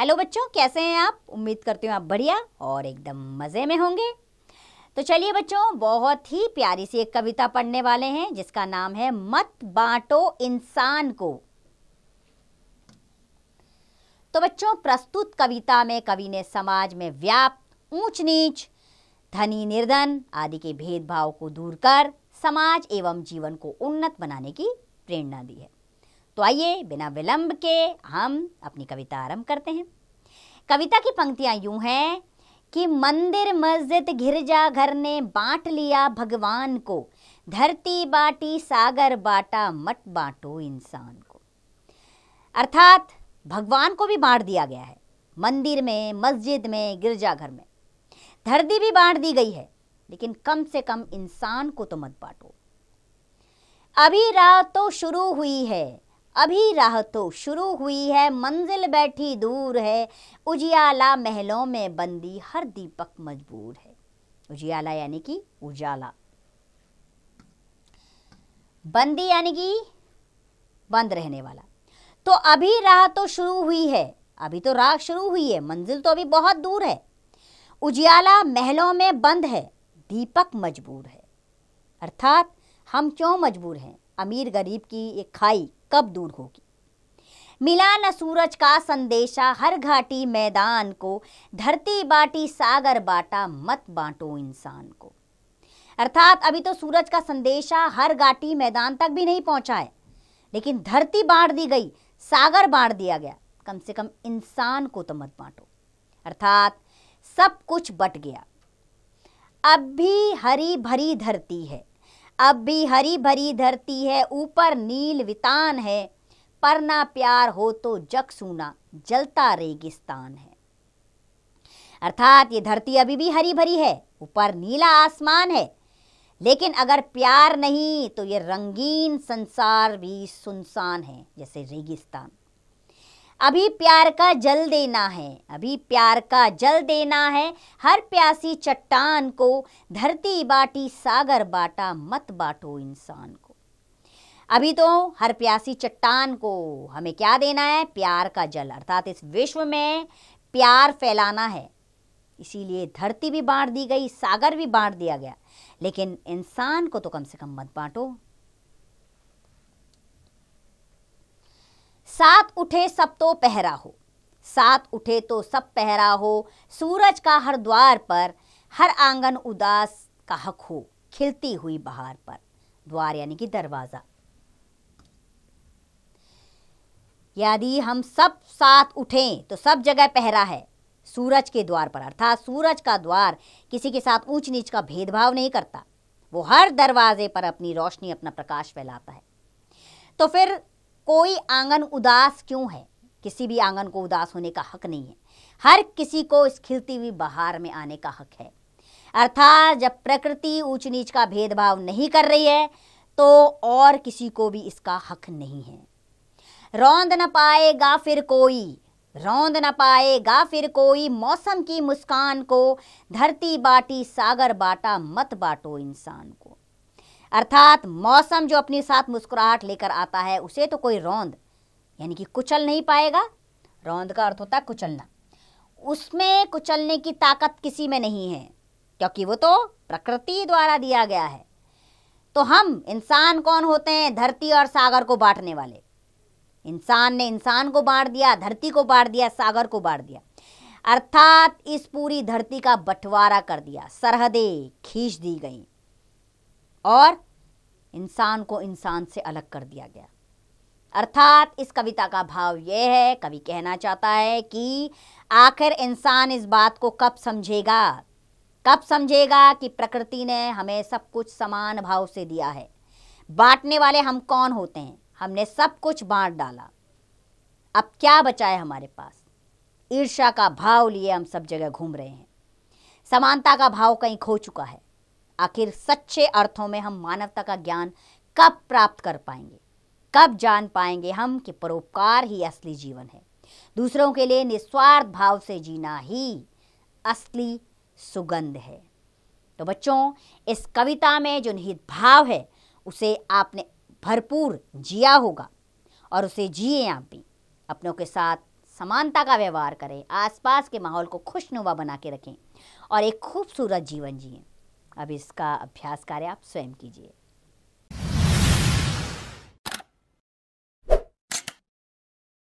hello बच्चों कैसे हैं आप उम्मीद करती हूँ आप बढ़िया और एकदम मज़े में होंगे तो चलिए बच्चों बहुत ही प्यारी सी एक कविता पढ़ने वाले हैं जिसका नाम है मत बांटो इंसान को तो बच्चों प्रस्तुत कविता में कवि ने समाज में व्याप्त ऊंच नीच धनी निर्धन आदि के भेदभाव को दूर कर समाज एवं जीवन को उन्नत बनाने की प्रेरणा दी है तो आइए बिना विलंब के हम अपनी कविता आरंभ करते हैं कविता की पंक्तियां यूं हैं कि मंदिर मस्जिद गिरजा घर ने बांट लिया भगवान को धरती बाटी सागर बाटा मट बांटो इंसान को अर्थात भगवान को भी बांट दिया गया है मंदिर में मस्जिद में गिरजाघर में धरती भी बांट दी गई है लेकिन कम से कम इंसान को तो मत बांटो अभी रात तो शुरू हुई है अभी राह तो शुरू हुई है मंजिल बैठी दूर है उजियाला महलों में बंदी हर दीपक मजबूर है उजियाला यानी कि उजाला बंदी यानी कि बंद रहने वाला तो अभी राह तो शुरू हुई है अभी तो राह शुरू हुई है मंजिल तो अभी बहुत दूर है उजियाला महलों में बंद है दीपक मजबूर है अर्थात हम क्यों मजबूर हैं अमीर गरीब की ये खाई कब दूर होगी मिला न सूरज का संदेशा हर घाटी मैदान को धरती बाटी सागर बाटा मत बांटो इंसान को अर्थात अभी तो सूरज का संदेशा हर घाटी मैदान तक भी नहीं पहुंचा है लेकिन धरती बांट दी गई सागर बांट दिया गया कम से कम इंसान को तो मत बांटो अर्थात सब कुछ बट गया अब भी हरी भरी धरती है अब भी हरी भरी धरती है ऊपर नील वितान है पर ना प्यार हो तो जग सूना जलता रेगिस्तान है अर्थात ये धरती अभी भी हरी भरी है ऊपर नीला आसमान है लेकिन अगर प्यार नहीं तो ये रंगीन संसार भी सुनसान है जैसे रेगिस्तान अभी प्यार का जल देना है अभी प्यार का जल देना है हर प्यासी चट्टान को धरती बाटी सागर बाटा मत बाटो इंसान को अभी तो हर प्यासी चट्टान को हमें क्या देना है प्यार का जल अर्थात इस विश्व में प्यार फैलाना है इसीलिए धरती भी बांट दी गई सागर भी बांट दिया गया लेकिन इंसान को तो कम से कम मत बांटो सात उठे सब तो पहरा हो सात उठे तो सब पहरा हो सूरज का हर द्वार पर हर आंगन उदास का हक हो खिलती हुई बहार पर द्वार यानी कि दरवाज़ा यदि हम सब साथ उठें तो सब जगह पहरा है सूरज के द्वार पर अर्थात सूरज का द्वार किसी के साथ ऊंच नीच का भेदभाव नहीं करता वो हर दरवाजे पर अपनी रोशनी अपना प्रकाश फैलाता है तो फिर कोई आंगन उदास क्यों है किसी भी आंगन को उदास होने का हक नहीं है हर किसी को इस खिलती हुई बहार में आने का हक है अर्थात जब प्रकृति ऊंच नीच का भेदभाव नहीं कर रही है तो और किसी को भी इसका हक नहीं है रौंद न पाएगा फिर कोई रौंद न पाएगा फिर कोई मौसम की मुस्कान को धरती बाटी सागर बाटा मत बाटो इंसान को अर्थात मौसम जो अपने साथ मुस्कुराहट लेकर आता है उसे तो कोई रौंद यानी कि कुचल नहीं पाएगा रौंद का अर्थ होता है कुचलना उसमें कुचलने की ताकत किसी में नहीं है क्योंकि वो तो प्रकृति द्वारा दिया गया है तो हम इंसान कौन होते हैं धरती और सागर को बांटने वाले इंसान ने इंसान को बांट दिया धरती को बांट दिया सागर को बांट दिया अर्थात इस पूरी धरती का बंटवारा कर दिया सरहदें खींच दी गई और इंसान को इंसान से अलग कर दिया गया अर्थात इस कविता का भाव यह है कवि कहना चाहता है कि आखिर इंसान इस बात को कब समझेगा कब समझेगा कि प्रकृति ने हमें सब कुछ समान भाव से दिया है बांटने वाले हम कौन होते हैं हमने सब कुछ बांट डाला अब क्या बचा है हमारे पास ईर्ष्या का भाव लिए हम सब जगह घूम रहे हैं समानता का भाव कहीं खो चुका है आखिर सच्चे अर्थों में हम मानवता का ज्ञान कब प्राप्त कर पाएंगे कब जान पाएंगे हम कि परोपकार ही असली जीवन है दूसरों के लिए निस्वार्थ भाव से जीना ही असली सुगंध है तो बच्चों इस कविता में जो निहित भाव है उसे आपने भरपूर जिया होगा और उसे जिए आप भी अपनों के साथ समानता का व्यवहार करें आसपास के माहौल को खुशनुमा बना के रखें और एक खूबसूरत जीवन जिएं अब इसका अभ्यास कार्य आप स्वयं कीजिए